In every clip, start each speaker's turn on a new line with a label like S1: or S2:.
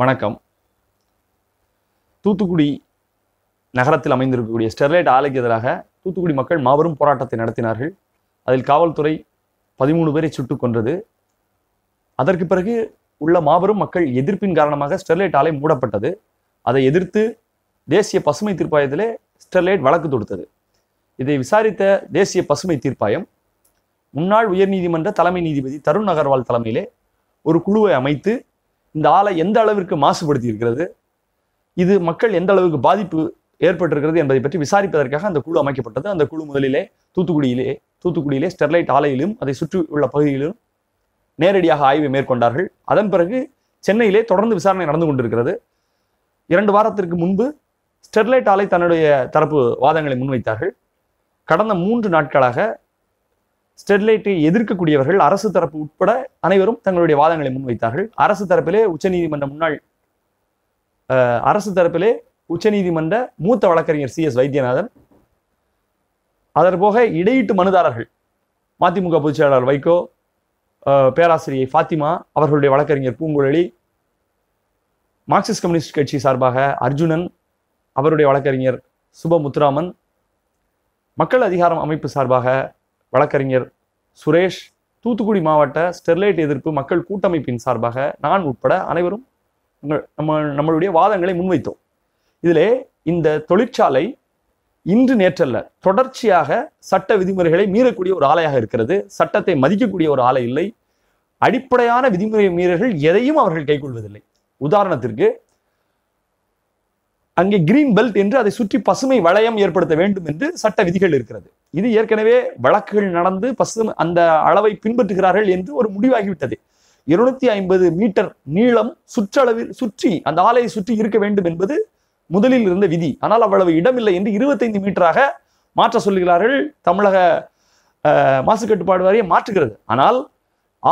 S1: வணக்கம் தூத்துக்குடி நகரத்தில் அமைந்திருக்கக்கூடிய ஸ்டெர்லைட் ஆலைக்கு எதிராக தூத்துக்குடி மக்கள் மாபெரும் போராட்டத்தை நடத்தினார்கள் அதில் காவல்துறை பதிமூணு பேரை சுட்டுக் கொன்றது அதற்கு பிறகு உள்ள மாபெரும் மக்கள் எதிர்ப்பின் காரணமாக ஸ்டெர்லைட் ஆலை மூடப்பட்டது அதை எதிர்த்து தேசிய பசுமை தீர்ப்பாயத்திலே ஸ்டெர்லைட் வழக்கு தொடுத்தது இதை விசாரித்த தேசிய பசுமை தீர்ப்பாயம் முன்னாள் உயர்நீதிமன்ற தலைமை நீதிபதி தருண் அகர்வால் தலைமையிலே ஒரு குழுவை அமைத்து இந்த ஆலை எந்த அளவிற்கு மாசுபடுத்தி இருக்கிறது இது மக்கள் எந்த அளவுக்கு பாதிப்பு ஏற்பட்டிருக்கிறது என்பதை பற்றி விசாரிப்பதற்காக அந்த குழு அமைக்கப்பட்டது அந்த குழு முதலிலே தூத்துக்குடியிலே தூத்துக்குடியிலே ஸ்டெர்லைட் ஆலையிலும் அதை சுற்றி உள்ள நேரடியாக ஆய்வை மேற்கொண்டார்கள் அதன் பிறகு சென்னையிலே தொடர்ந்து விசாரணை நடந்து கொண்டிருக்கிறது இரண்டு வாரத்திற்கு முன்பு ஸ்டெர்லைட் ஆலை தன்னுடைய தரப்பு வாதங்களை முன்வைத்தார்கள் கடந்த மூன்று நாட்களாக ஸ்டெர்லைட்டை எதிர்க்கக்கூடியவர்கள் அரசு தரப்பு உட்பட அனைவரும் தங்களுடைய வாதங்களை முன்வைத்தார்கள் அரசு தரப்பிலே உச்சநீதிமன்ற முன்னாள் அரசு தரப்பிலே உச்சநீதிமன்ற மூத்த வழக்கறிஞர் சி எஸ் வைத்தியநாதன் அதற்போக இடையீட்டு மனுதாரர்கள் மதிமுக பொதுச்செயலாளர் வைகோ பேராசிரியை ஃபாத்திமா அவர்களுடைய வழக்கறிஞர் பூங்குழலி மார்க்சிஸ்ட் கம்யூனிஸ்ட் கட்சி சார்பாக அர்ஜுனன் அவருடைய வழக்கறிஞர் சுபமுத்துராமன் மக்கள் அதிகாரம் அமைப்பு சார்பாக வழக்கறிஞர் சுரேஷ் தூத்துக்குடி மாவட்ட ஸ்டெர்லைட் எதிர்ப்பு மக்கள் கூட்டமைப்பின் சார்பாக நான் உட்பட அனைவரும் நம்ம நம்மளுடைய வாதங்களை முன்வைத்தோம் இதிலே இந்த தொழிற்சாலை இன்று நேற்றல்ல தொடர்ச்சியாக சட்ட விதிமுறைகளை மீறக்கூடிய ஒரு ஆலையாக இருக்கிறது சட்டத்தை மதிக்கக்கூடிய ஒரு ஆலை இல்லை அடிப்படையான விதிமுறை மீறல்கள் எதையும் அவர்கள் கைக்கொள்வதில்லை உதாரணத்திற்கு அங்கே கிரீன் பெல்ட் என்று அதை சுற்றி பசுமை வளையம் ஏற்படுத்த வேண்டும் என்று சட்ட விதிகள் இருக்கிறது இது ஏற்கனவே வழக்குகள் நடந்து பசு அந்த அளவை பின்பற்றுகிறார்கள் என்று ஒரு முடிவாகிவிட்டது இருநூத்தி ஐம்பது மீட்டர் நீளம் சுற்றளவில் சுற்றி அந்த ஆலையை சுற்றி இருக்க வேண்டும் என்பது முதலில் இருந்த விதி ஆனால் அவ்வளவு இடமில்லை என்று இருபத்தைந்து மீட்டராக மாற்ற சொல்லுகிறார்கள் தமிழக மாசு கட்டுப்பாடு வாரியம் மாற்றுகிறது ஆனால்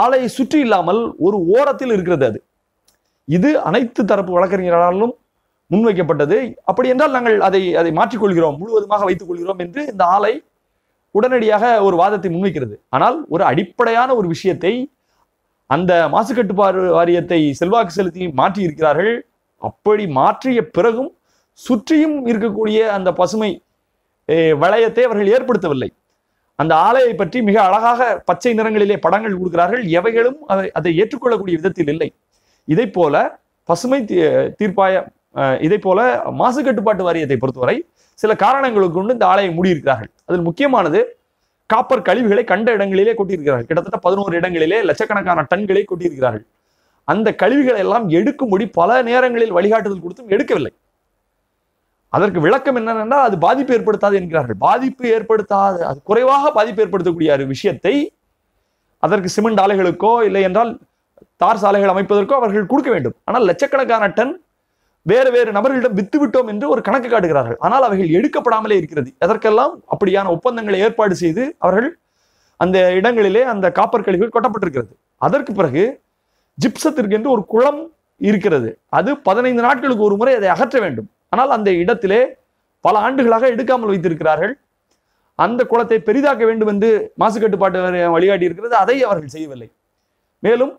S1: ஆலையை சுற்றி இல்லாமல் ஒரு ஓரத்தில் இருக்கிறது அது இது அனைத்து தரப்பு வழக்கறிஞர்களாலும் முன்வைக்கப்பட்டது அப்படி என்றால் நாங்கள் அதை அதை மாற்றிக்கொள்கிறோம் முழுவதுமாக வைத்துக் கொள்கிறோம் என்று இந்த ஆலை உடனடியாக ஒரு வாதத்தை முன்வைக்கிறது ஆனால் ஒரு அடிப்படையான ஒரு விஷயத்தை அந்த மாசுக்கட்டுப்பாடு வாரியத்தை செல்வாக்கு செலுத்தி மாற்றி இருக்கிறார்கள் அப்படி மாற்றிய பிறகும் சுற்றியும் இருக்கக்கூடிய அந்த பசுமை வளையத்தை அவர்கள் ஏற்படுத்தவில்லை அந்த ஆலையை பற்றி மிக அழகாக பச்சை நிறங்களிலே படங்கள் கொடுக்கிறார்கள் எவைகளும் அதை அதை ஏற்றுக்கொள்ளக்கூடிய விதத்தில் இல்லை இதை போல பசுமை தீர்ப்பாய இதே போல மாசு கட்டுப்பாட்டு வாரியத்தை பொறுத்தவரை சில காரணங்களுக்கு கொண்டு இந்த ஆலையை மூடியிருக்கிறார்கள் அதில் முக்கியமானது காப்பர் கழிவுகளை கண்ட இடங்களிலே கொட்டியிருக்கிறார்கள் கிட்டத்தட்ட பதினோரு இடங்களிலே லட்சக்கணக்கான டன்களை கொட்டியிருக்கிறார்கள் அந்த கழிவுகளை எல்லாம் எடுக்கும்படி பல நேரங்களில் வழிகாட்டுதல் கொடுத்தும் எடுக்கவில்லை அதற்கு விளக்கம் என்னென்னா அது பாதிப்பு ஏற்படுத்தாது என்கிறார்கள் பாதிப்பு ஏற்படுத்தாது அது குறைவாக பாதிப்பு ஏற்படுத்தக்கூடிய ஒரு விஷயத்தை அதற்கு சிமெண்ட் ஆலைகளுக்கோ இல்லை என்றால் தார் சாலைகள் அமைப்பதற்கோ அவர்கள் கொடுக்க வேண்டும் ஆனால் லட்சக்கணக்கான டன் வேறு வேறு நபர்களிடம் வித்து விட்டோம் என்று ஒரு கணக்கு காட்டுகிறார்கள் ஆனால் அவைகள் எடுக்கப்படாமலே இருக்கிறது எதற்கெல்லாம் அப்படியான ஒப்பந்தங்களை ஏற்பாடு செய்து அவர்கள் அந்த இடங்களிலே அந்த காப்பர் கழிவுகள் கொட்டப்பட்டிருக்கிறது அதற்கு பிறகு ஜிப்சத்திற்கு என்று ஒரு குளம் இருக்கிறது அது பதினைந்து நாட்களுக்கு ஒரு முறை அதை அகற்ற வேண்டும் ஆனால் அந்த இடத்திலே பல ஆண்டுகளாக எடுக்காமல் வைத்திருக்கிறார்கள் அந்த குளத்தை பெரிதாக்க வேண்டும் என்று மாசு கட்டுப்பாட்டு வழிகாட்டி இருக்கிறது அதை அவர்கள் செய்யவில்லை மேலும்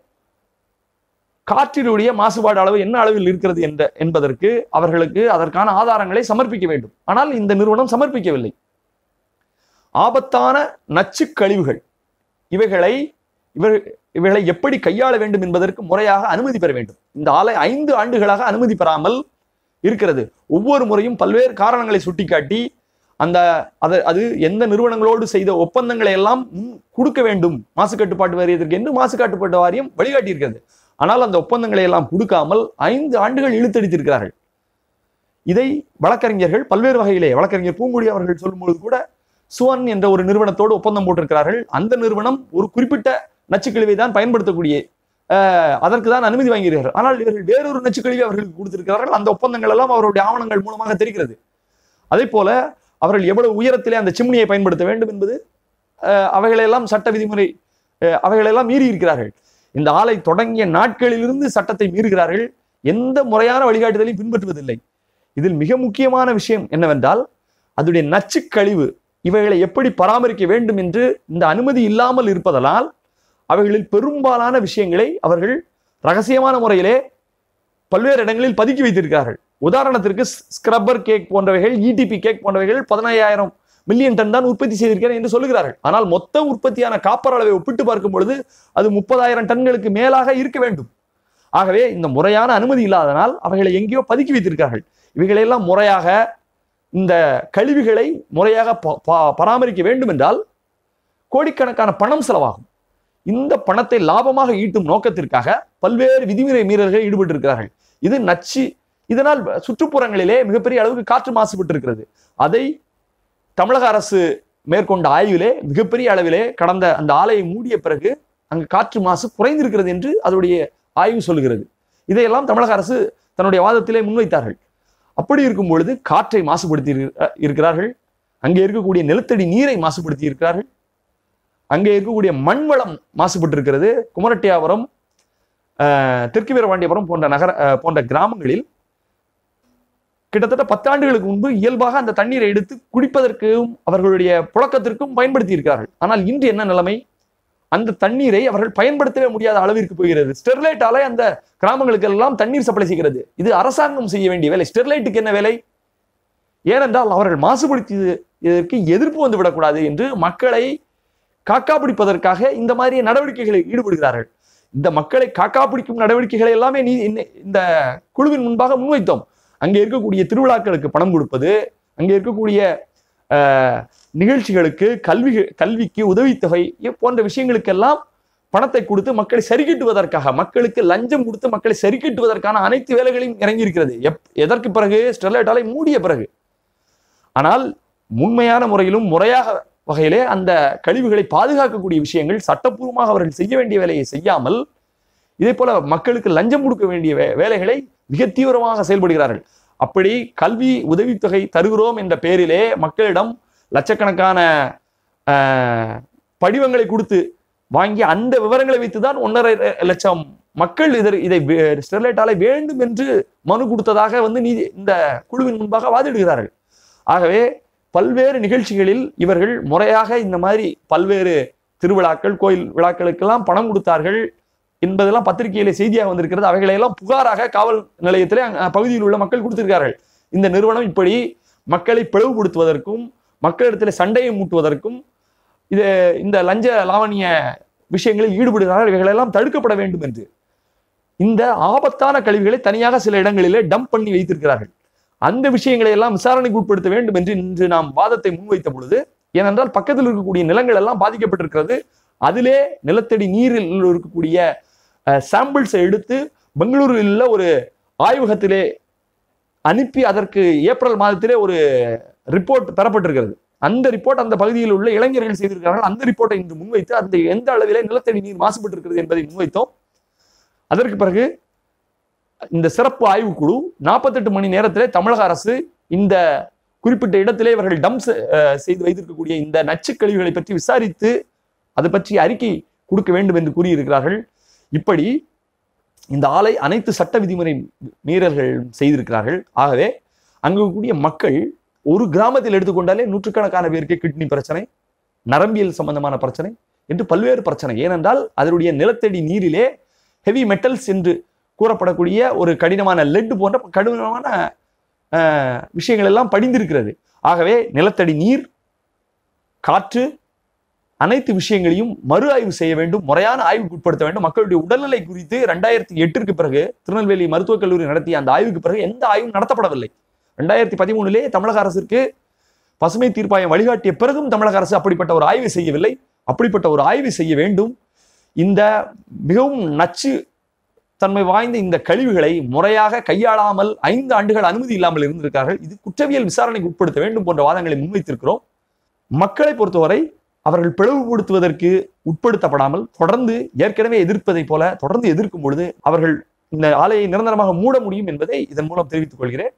S1: காற்றினுடைய மாசுபாடு அளவு என்ன அளவில் இருக்கிறது என்ற என்பதற்கு அவர்களுக்கு அதற்கான ஆதாரங்களை சமர்ப்பிக்க வேண்டும் ஆனால் இந்த நிறுவனம் சமர்ப்பிக்கவில்லை ஆபத்தான நச்சு கழிவுகள் இவைகளை இவர் இவைகளை எப்படி கையாள வேண்டும் என்பதற்கு முறையாக அனுமதி பெற வேண்டும் இந்த ஆலை ஐந்து ஆண்டுகளாக அனுமதி பெறாமல் இருக்கிறது ஒவ்வொரு முறையும் பல்வேறு காரணங்களை சுட்டிக்காட்டி அந்த அது அது எந்த நிறுவனங்களோடு செய்த ஒப்பந்தங்களை எல்லாம் கொடுக்க வேண்டும் மாசு கட்டுப்பாட்டு வாரியத்திற்கு என்று மாசு கட்டுப்பாட்டு வாரியம் வழிகாட்டியிருக்கிறது ஆனால் அந்த ஒப்பந்தங்களை எல்லாம் கொடுக்காமல் ஐந்து ஆண்டுகள் இழுத்தடித்திருக்கிறார்கள் இதை வழக்கறிஞர்கள் பல்வேறு வகையிலே வழக்கறிஞர் பூங்குடி அவர்கள் சொல்லும்போது கூட சுவன் என்ற ஒரு நிறுவனத்தோடு ஒப்பந்தம் போட்டிருக்கிறார்கள் அந்த நிறுவனம் ஒரு குறிப்பிட்ட நச்சுக்கழிவை தான் பயன்படுத்தக்கூடிய அதற்கு தான் அனுமதி வாங்கியிருக்கிறார் ஆனால் இவர்கள் வேறொரு நச்சுக்கழிவை அவர்களுக்கு கொடுத்திருக்கிறார்கள் அந்த ஒப்பந்தங்கள் எல்லாம் அவருடைய ஆவணங்கள் மூலமாக தெரிகிறது அதே போல அவர்கள் எவ்வளவு உயரத்திலே அந்த சிம்னியை பயன்படுத்த வேண்டும் என்பது அவைகளெல்லாம் சட்ட விதிமுறை அவைகளெல்லாம் மீறி இருக்கிறார்கள் இந்த ஆலை தொடங்கிய நாட்களிலிருந்து சட்டத்தை மீறுகிறார்கள் எந்த முறையான வழிகாட்டுதலையும் பின்பற்றுவதில்லை இதில் மிக முக்கியமான விஷயம் என்னவென்றால் அதனுடைய நச்சுக்கழிவு இவைகளை எப்படி பராமரிக்க வேண்டும் என்று இந்த அனுமதி இல்லாமல் இருப்பதனால் அவைகளில் பெரும்பாலான விஷயங்களை அவர்கள் ரகசியமான முறையிலே பல்வேறு இடங்களில் பதுக்கி வைத்திருக்கிறார்கள் உதாரணத்திற்கு ஸ்க்ரப்பர் கேக் போன்றவைகள் இடிபி e கேக் போன்றவைகள் பதினையாயிரம் மில்லியன் டன் தான் உற்பத்தி செய்திருக்கிறேன் என்று சொல்லுகிறார்கள் ஆனால் மொத்த உற்பத்தியான காப்பர் அளவை ஒப்பிட்டு பார்க்கும் பொழுது அது முப்பதாயிரம் டன்களுக்கு மேலாக இருக்க வேண்டும் ஆகவே இந்த முறையான அனுமதி இல்லாதனால் அவைகளை எங்கேயோ பதுக்கி வைத்திருக்கார்கள் இவைகளையெல்லாம் முறையாக இந்த கழிவுகளை முறையாக பராமரிக்க வேண்டும் என்றால் கோடிக்கணக்கான பணம் செலவாகும் இந்த பணத்தை லாபமாக ஈட்டும் நோக்கத்திற்காக பல்வேறு விதிமுறை மீறல்கள் ஈடுபட்டிருக்கிறார்கள் இது நச்சு இதனால் சுற்றுப்புறங்களிலே மிகப்பெரிய அளவுக்கு காற்று மாசுபட்டு இருக்கிறது அதை தமிழக அரசு மேற்கொண்ட ஆய்விலே மிகப்பெரிய அளவிலே கடந்த அந்த ஆலையை மூடிய பிறகு அங்கு காற்று மாசு குறைந்திருக்கிறது என்று அதனுடைய ஆய்வு சொல்கிறது இதையெல்லாம் தமிழக அரசு தன்னுடைய வாதத்திலே முன்வைத்தார்கள் அப்படி இருக்கும் பொழுது காற்றை மாசுபடுத்தி இருக்கிறார்கள் அங்கே இருக்கக்கூடிய நிலத்தடி நீரை மாசுபடுத்தி இருக்கிறார்கள் அங்கே இருக்கக்கூடிய மண்வளம் மாசுபட்டிருக்கிறது குமரட்டியாபுரம் தெற்கு வீரபாண்டியபுரம் போன்ற நகர போன்ற கிராமங்களில் கிட்டத்தட்ட பத்தாண்டுகளுக்கு முன்பு இயல்பாக அந்த தண்ணீரை எடுத்து குடிப்பதற்கும் அவர்களுடைய புழக்கத்திற்கும் பயன்படுத்தி இருக்கிறார்கள் ஆனால் இன்று என்ன நிலைமை அந்த தண்ணீரை அவர்கள் பயன்படுத்தவே முடியாத அளவிற்கு போகிறது ஆலை அந்த கிராமங்களுக்கு எல்லாம் தண்ணீர் சப்ளை செய்கிறது இது அரசாங்கம் செய்ய வேண்டிய வேலை ஸ்டெர்லைட்டுக்கு என்ன வேலை ஏனென்றால் அவர்கள் மாசுபடுத்தியதற்கு எதிர்ப்பு வந்து விடக்கூடாது என்று மக்களை காக்கா பிடிப்பதற்காக இந்த மாதிரி நடவடிக்கைகளில் ஈடுபடுகிறார்கள் இந்த மக்களை காக்கா பிடிக்கும் நடவடிக்கைகளை எல்லாமே நீ இந்த குழுவின் முன்பாக முன்வைத்தோம் அங்கே இருக்கக்கூடிய திருவிழாக்களுக்கு பணம் கொடுப்பது அங்கே இருக்கக்கூடிய நிகழ்ச்சிகளுக்கு கல்வி கல்விக்கு உதவித்தொகை போன்ற விஷயங்களுக்கெல்லாம் பணத்தை கொடுத்து மக்களை கட்டுவதற்காக மக்களுக்கு லஞ்சம் கொடுத்து மக்களை கட்டுவதற்கான அனைத்து வேலைகளையும் இறங்கியிருக்கிறது எப் எதற்கு பிறகு ஸ்டெர்லைட் ஆலை மூடிய பிறகு ஆனால் உண்மையான முறையிலும் முறையாக வகையிலே அந்த கழிவுகளை பாதுகாக்கக்கூடிய விஷயங்கள் சட்டப்பூர்வமாக அவர்கள் செய்ய வேண்டிய வேலையை செய்யாமல் இதே போல மக்களுக்கு லஞ்சம் கொடுக்க வேண்டிய வேலைகளை மிக தீவிரமாக செயல்படுகிறார்கள் அப்படி கல்வி உதவித்தொகை தருகிறோம் என்ற பெயரிலே மக்களிடம் லட்சக்கணக்கான படிவங்களை கொடுத்து வாங்கி அந்த விவரங்களை வைத்து தான் ஒன்றரை லட்சம் மக்கள் இதர் இதை ஸ்டெர்லைட்டாலே வேண்டும் என்று மனு கொடுத்ததாக வந்து நீதி இந்த குழுவின் முன்பாக வாதிடுகிறார்கள் ஆகவே பல்வேறு நிகழ்ச்சிகளில் இவர்கள் முறையாக இந்த மாதிரி பல்வேறு திருவிழாக்கள் கோயில் விழாக்களுக்கெல்லாம் பணம் கொடுத்தார்கள் என்பதெல்லாம் பத்திரிகையில செய்தியாக வந்திருக்கிறது அவைகளையெல்லாம் புகாராக காவல் நிலையத்திலே பகுதியில் உள்ள மக்கள் கொடுத்திருக்கிறார்கள் இந்த நிறுவனம் இப்படி மக்களை பிளவுபடுத்துவதற்கும் மக்களிடத்தில் சண்டையை மூட்டுவதற்கும் இது இந்த லஞ்ச லாவணிய விஷயங்களில் ஈடுபடுகிறார்கள் இவைகளெல்லாம் தடுக்கப்பட வேண்டும் என்று இந்த ஆபத்தான கழிவுகளை தனியாக சில இடங்களிலே டம்ப் பண்ணி வைத்திருக்கிறார்கள் அந்த விஷயங்களை எல்லாம் விசாரணைக்கு உட்படுத்த வேண்டும் என்று இன்று நாம் வாதத்தை முன்வைத்த பொழுது ஏனென்றால் பக்கத்தில் இருக்கக்கூடிய நிலங்கள் எல்லாம் பாதிக்கப்பட்டிருக்கிறது அதிலே நிலத்தடி நீரில் இருக்கக்கூடிய சாம்பிள்ஸை எடுத்து பெங்களூரில் உள்ள ஒரு ஆய்வகத்திலே அனுப்பி அதற்கு ஏப்ரல் மாதத்திலே ஒரு ரிப்போர்ட் தரப்பட்டிருக்கிறது அந்த ரிப்போர்ட் அந்த பகுதியில் உள்ள இளைஞர்கள் செய்திருக்கிறார்கள் அந்த ரிப்போர்ட்டை இன்று முன்வைத்து அந்த எந்த அளவிலே நிலத்தடி நீர் மாசுபட்டு இருக்கிறது என்பதை முன்வைத்தோம் அதற்கு பிறகு இந்த சிறப்பு ஆய்வுக்குழு நாற்பத்தெட்டு மணி நேரத்திலே தமிழக அரசு இந்த குறிப்பிட்ட இடத்திலே இவர்கள் டம்ப் செய்து வைத்திருக்கக்கூடிய இந்த நச்சுக்கழிவுகளை பற்றி விசாரித்து அது பற்றி அறிக்கை கொடுக்க வேண்டும் என்று கூறியிருக்கிறார்கள் இப்படி இந்த ஆலை அனைத்து சட்ட விதிமுறை மீறல்கள் செய்திருக்கிறார்கள் ஆகவே அங்கு கூடிய மக்கள் ஒரு கிராமத்தில் எடுத்துக்கொண்டாலே நூற்றுக்கணக்கான பேருக்கு கிட்னி பிரச்சனை நரம்பியல் சம்பந்தமான பிரச்சனை என்று பல்வேறு பிரச்சனை ஏனென்றால் அதனுடைய நிலத்தடி நீரிலே ஹெவி மெட்டல்ஸ் என்று கூறப்படக்கூடிய ஒரு கடினமான லெட் போன்ற கடினமான விஷயங்கள் எல்லாம் படிந்திருக்கிறது ஆகவே நிலத்தடி நீர் காற்று அனைத்து விஷயங்களையும் மறு ஆய்வு செய்ய வேண்டும் முறையான ஆய்வுக்கு உட்படுத்த வேண்டும் மக்களுடைய உடல்நிலை குறித்து ரெண்டாயிரத்தி எட்டிற்கு பிறகு திருநெல்வேலி மருத்துவக் கல்லூரி நடத்திய அந்த ஆய்வுக்கு பிறகு எந்த ஆய்வும் நடத்தப்படவில்லை ரெண்டாயிரத்தி பதிமூணுலேயே தமிழக அரசிற்கு பசுமை தீர்ப்பாயம் வழிகாட்டிய பிறகும் தமிழக அரசு அப்படிப்பட்ட ஒரு ஆய்வு செய்யவில்லை அப்படிப்பட்ட ஒரு ஆய்வு செய்ய வேண்டும் இந்த மிகவும் நச்சு தன்மை வாய்ந்த இந்த கழிவுகளை முறையாக கையாளாமல் ஐந்து ஆண்டுகள் அனுமதி இல்லாமல் இருந்திருக்கார்கள் இது குற்றவியல் விசாரணைக்கு உட்படுத்த வேண்டும் போன்ற வாதங்களை முன்வைத்திருக்கிறோம் மக்களை பொறுத்தவரை அவர்கள் பிளவுபடுத்துவதற்கு உட்படுத்தப்படாமல் தொடர்ந்து ஏற்கனவே எதிர்ப்பதை போல தொடர்ந்து எதிர்க்கும் பொழுது அவர்கள் இந்த ஆலையை நிரந்தரமாக மூட முடியும் என்பதை இதன் மூலம் தெரிவித்துக் கொள்கிறேன்